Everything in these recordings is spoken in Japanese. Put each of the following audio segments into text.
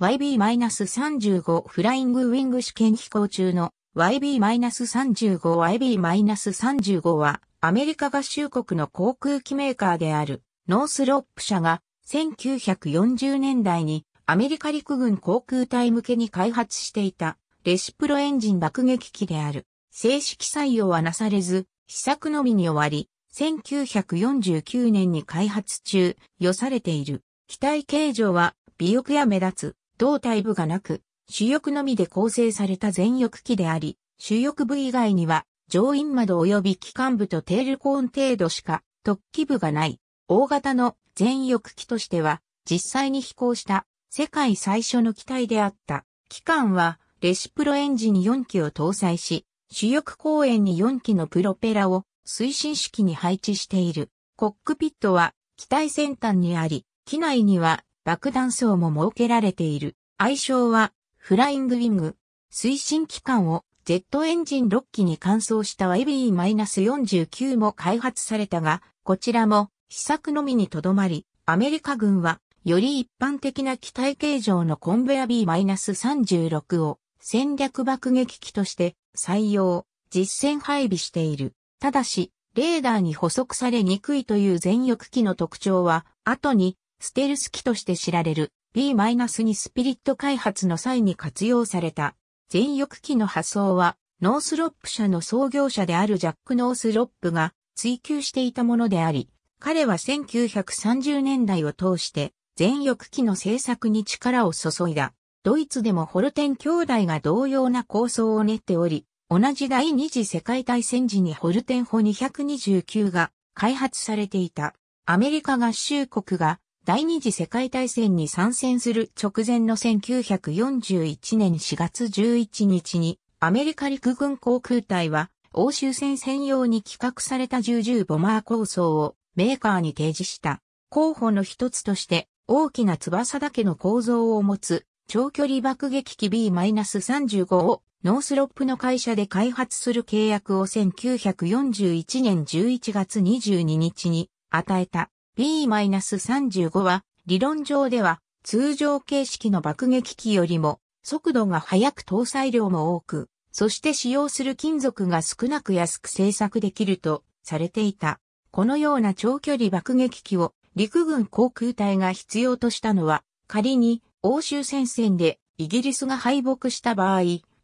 YB-35 フライングウィング試験飛行中の YB-35 YB-35 はアメリカ合衆国の航空機メーカーであるノースロップ社が1940年代にアメリカ陸軍航空隊向けに開発していたレシプロエンジン爆撃機である正式採用はなされず試作のみに終わり1949年に開発中、予されている。機体形状は、尾翼や目立つ、胴体部がなく、主翼のみで構成された全翼機であり、主翼部以外には、上院窓及び機関部とテールコーン程度しか突起部がない。大型の全翼機としては、実際に飛行した世界最初の機体であった。機関は、レシプロエンジンに4機を搭載し、主翼公園に4機のプロペラを推進式に配置している。コックピットは機体先端にあり、機内には爆弾層も設けられている。愛称は、フライングウィング。推進機関をジェットエンジン6機に換装した YB-49 も開発されたが、こちらも試作のみにとどまり、アメリカ軍はより一般的な機体形状のコンベア B-36 を戦略爆撃機として採用、実戦配備している。ただし、レーダーに捕捉されにくいという全翼機の特徴は、後にステルス機として知られる B-2 スピリット開発の際に活用された全翼機の発想はノースロップ社の創業者であるジャック・ノースロップが追求していたものであり、彼は1930年代を通して全翼機の製作に力を注いだ。ドイツでもホルテン兄弟が同様な構想を練っており、同じ第二次世界大戦時にホルテンホ229が開発されていた。アメリカ合衆国が第二次世界大戦に参戦する直前の1941年4月11日に、アメリカ陸軍航空隊は、欧州戦専用に企画された重々ボマー構想をメーカーに提示した。候補の一つとして、大きな翼だけの構造を持つ、長距離爆撃機 B-35 をノースロップの会社で開発する契約を1941年11月22日に与えた。B-35 は理論上では通常形式の爆撃機よりも速度が速く搭載量も多く、そして使用する金属が少なく安く製作できるとされていた。このような長距離爆撃機を陸軍航空隊が必要としたのは仮に欧州戦線でイギリスが敗北した場合、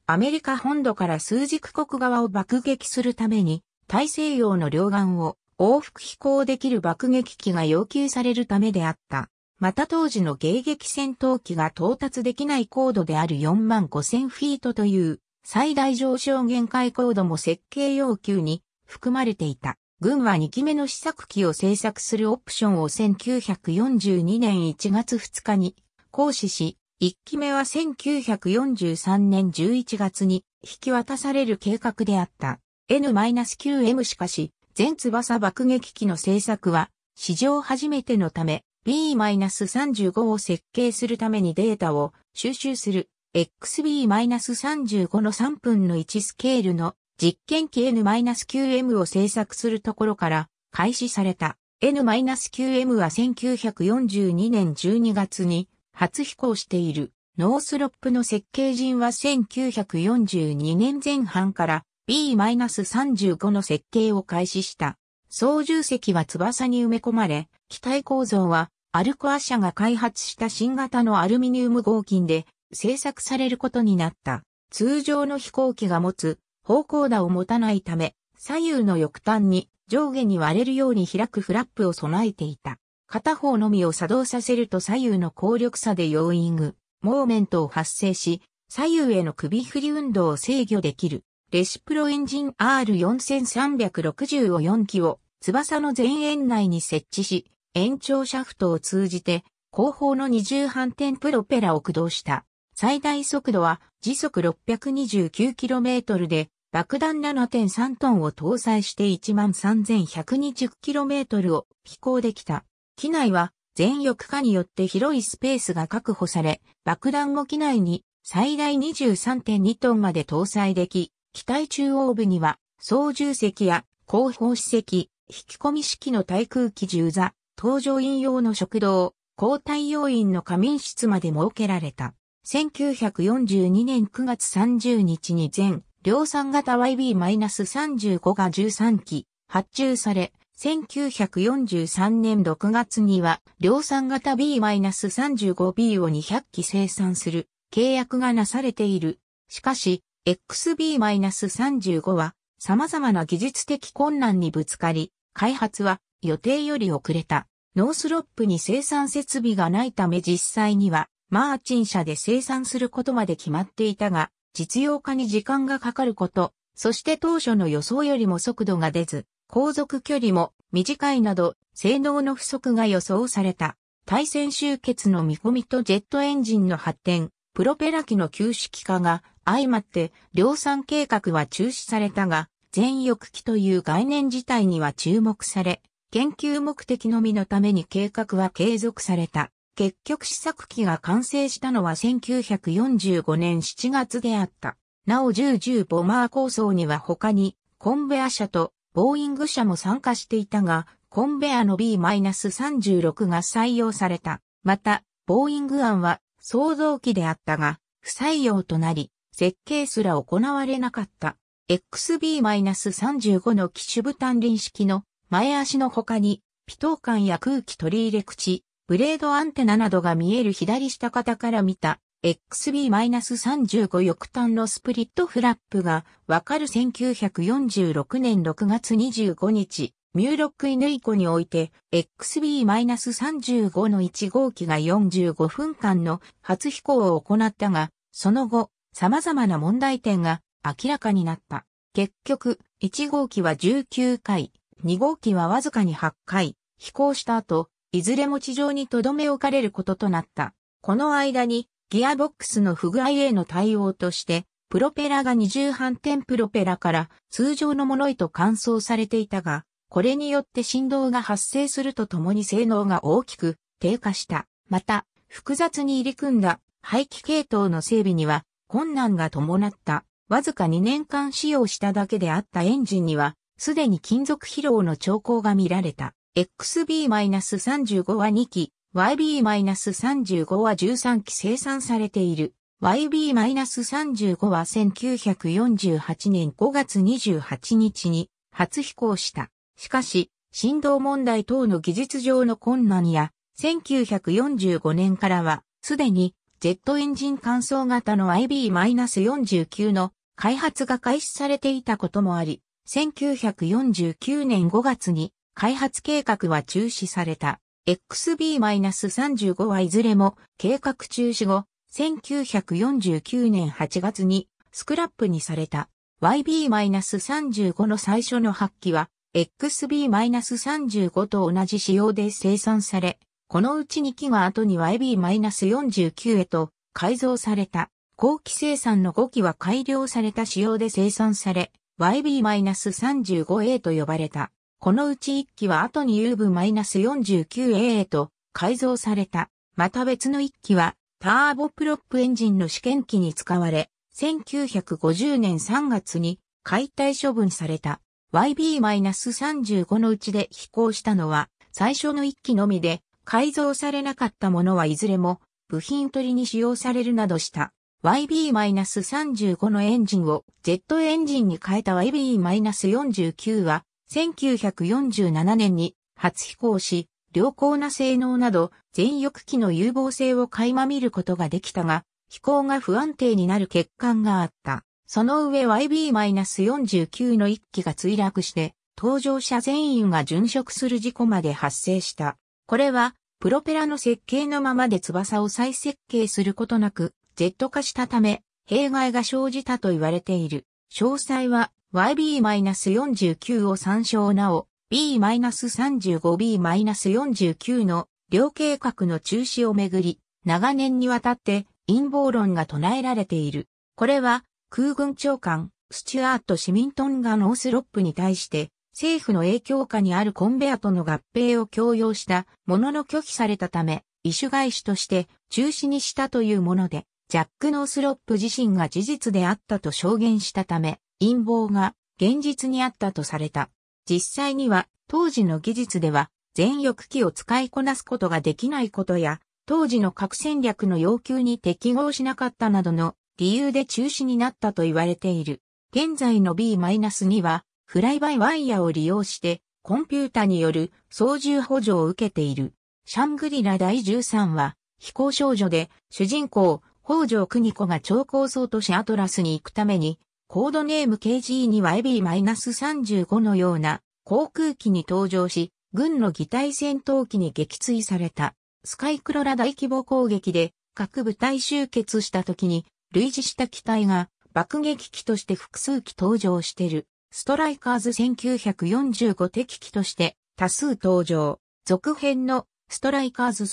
アメリカ本土から数軸国側を爆撃するために大西洋の両岸を往復飛行できる爆撃機が要求されるためであった。また当時の迎撃戦闘機が到達できない高度である4万5000フィートという最大上昇限界高度も設計要求に含まれていた。軍は2機目の試作機を製作するオプションを1942年1月2日に行使し、1機目は1943年11月に引き渡される計画であった。N-9M しかし、全翼爆撃機の製作は、史上初めてのため、B-35 を設計するためにデータを収集する XB-35 の3分の1スケールの実験機 N-9M を製作するところから開始された。N-9M は1942年12月に初飛行している。ノースロップの設計人は1942年前半から B-35 の設計を開始した。操縦席は翼に埋め込まれ、機体構造はアルコア社が開発した新型のアルミニウム合金で製作されることになった。通常の飛行機が持つ方向打を持たないため、左右の翼端に上下に割れるように開くフラップを備えていた。片方のみを作動させると左右の効力差でヨーイング、モーメントを発生し、左右への首振り運動を制御できる。レシプロエンジン R4360 を4機を翼の前縁内に設置し、延長シャフトを通じて後方の二重反転プロペラを駆動した。最大速度は時速 629km で爆弾7.3トンを搭載して 13120km を飛行できた。機内は全翼化によって広いスペースが確保され、爆弾を機内に最大23.2トンまで搭載でき、機体中央部には、操縦席や後方史席、引き込み式の対空機銃座、搭乗員用の食堂、交代要員の仮眠室まで設けられた。1942年9月30日に全量産型 YB-35 が13機発注され、1943年6月には量産型 B-35B を200機生産する契約がなされている。しかし、XB-35 は様々な技術的困難にぶつかり、開発は予定より遅れた。ノースロップに生産設備がないため実際にはマーチン社で生産することまで決まっていたが、実用化に時間がかかること、そして当初の予想よりも速度が出ず、航続距離も短いなど、性能の不足が予想された。対戦終結の見込みとジェットエンジンの発展、プロペラ機の旧式化が相まって量産計画は中止されたが、全翼機という概念自体には注目され、研究目的のみのために計画は継続された。結局試作機が完成したのは1945年7月であった。なお1010ボマー構想には他に、コンベア社とボーイング社も参加していたが、コンベアの B-36 が採用された。また、ボーイング案は創造機であったが、不採用となり、設計すら行われなかった。XB-35 の機種部単輪式の前足の他に、ピトー管や空気取り入れ口、ブレードアンテナなどが見える左下方から見た XB-35 翼端のスプリットフラップがわかる1946年6月25日、ミューロックイヌイコにおいて XB-35 の1号機が45分間の初飛行を行ったが、その後、様々な問題点が明らかになった。結局、1号機は19回、2号機はわずかに8回、飛行した後、いずれも地上に留め置かれることとなった。この間に、ギアボックスの不具合への対応として、プロペラが二重反転プロペラから通常のものへと換装されていたが、これによって振動が発生するとともに性能が大きく低下した。また、複雑に入り組んだ排気系統の整備には困難が伴った。わずか2年間使用しただけであったエンジンには、すでに金属疲労の兆候が見られた。XB-35 は2機、YB-35 は13機生産されている。YB-35 は1948年5月28日に初飛行した。しかし、振動問題等の技術上の困難や、1945年からは、すでにジェットエンジン乾燥型の IB-49 の開発が開始されていたこともあり、1949年5月に開発計画は中止された。XB-35 はいずれも計画中止後、1949年8月にスクラップにされた YB-35 の最初の発揮は XB-35 と同じ仕様で生産され、このうち2機が後には AB-49 へと改造された。後期生産の5機は改良された仕様で生産され、YB-35A と呼ばれた。このうち1機は後に UV-49A へと改造された。また別の1機はターボプロップエンジンの試験機に使われ、1950年3月に解体処分された YB-35 のうちで飛行したのは最初の1機のみで改造されなかったものはいずれも部品取りに使用されるなどした YB-35 のエンジンを Z エンジンに変えた YB-49 は1947年に初飛行し、良好な性能など全翼機の有望性を垣間見ることができたが、飛行が不安定になる欠陥があった。その上 YB-49 の1機が墜落して、搭乗者全員が殉職する事故まで発生した。これは、プロペラの設計のままで翼を再設計することなく、ジェット化したため、弊害が生じたと言われている。詳細は YB-49 を参照なお、B-35B-49 の両計画の中止をめぐり、長年にわたって陰謀論が唱えられている。これは空軍長官、スチュアート・シミントンがノースロップに対して、政府の影響下にあるコンベアとの合併を強要したものの拒否されたため、異種外種として中止にしたというもので、ジャック・ノースロップ自身が事実であったと証言したため、陰謀が現実にあったとされた。実際には当時の技術では全翼機を使いこなすことができないことや、当時の核戦略の要求に適合しなかったなどの理由で中止になったと言われている。現在の B-2 はフライバイワイヤを利用して、コンピュータによる操縦補助を受けている。シャングリラ第13話、飛行少女で、主人公、北条邦子が超高層都市アトラスに行くために、コードネーム KG2 は AB-35 のような航空機に登場し、軍の擬態戦闘機に撃墜された。スカイクロラ大規模攻撃で各部隊集結した時に類似した機体が爆撃機として複数機登場してる。ストライカーズ1945敵機として多数登場。続編のストライカーズ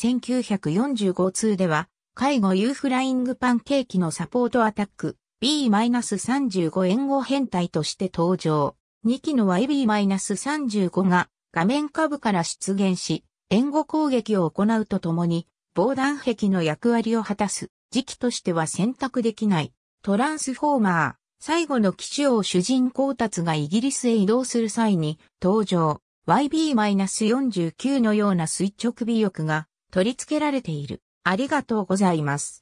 1945通では、介護 U フライングパンケーキのサポートアタック B-35 援護編隊として登場。2機の YB-35 が画面下部から出現し、援護攻撃を行うとともに、防弾壁の役割を果たす。時期としては選択できない。トランスフォーマー。最後の騎士王主人公達がイギリスへ移動する際に登場 YB-49 のような垂直尾翼が取り付けられている。ありがとうございます。